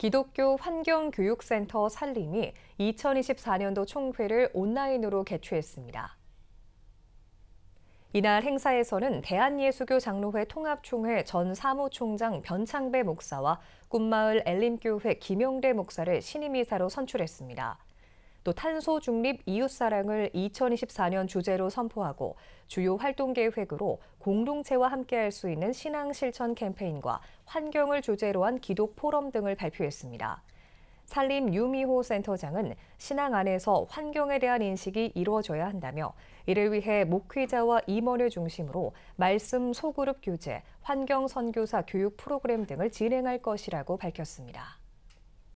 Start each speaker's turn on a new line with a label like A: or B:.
A: 기독교 환경교육센터 산림이 2024년도 총회를 온라인으로 개최했습니다. 이날 행사에서는 대한예수교 장로회 통합총회 전 사무총장 변창배 목사와 꿈마을 엘림교회 김영대 목사를 신임이사로 선출했습니다. 또 탄소 중립 이웃사랑을 2024년 주제로 선포하고 주요 활동 계획으로 공동체와 함께할 수 있는 신앙 실천 캠페인과 환경을 주제로 한 기독 포럼 등을 발표했습니다. 산림 유미호 센터장은 신앙 안에서 환경에 대한 인식이 이루어져야 한다며 이를 위해 목회자와 임원을 중심으로 말씀 소그룹 교재, 환경 선교사 교육 프로그램 등을 진행할 것이라고 밝혔습니다.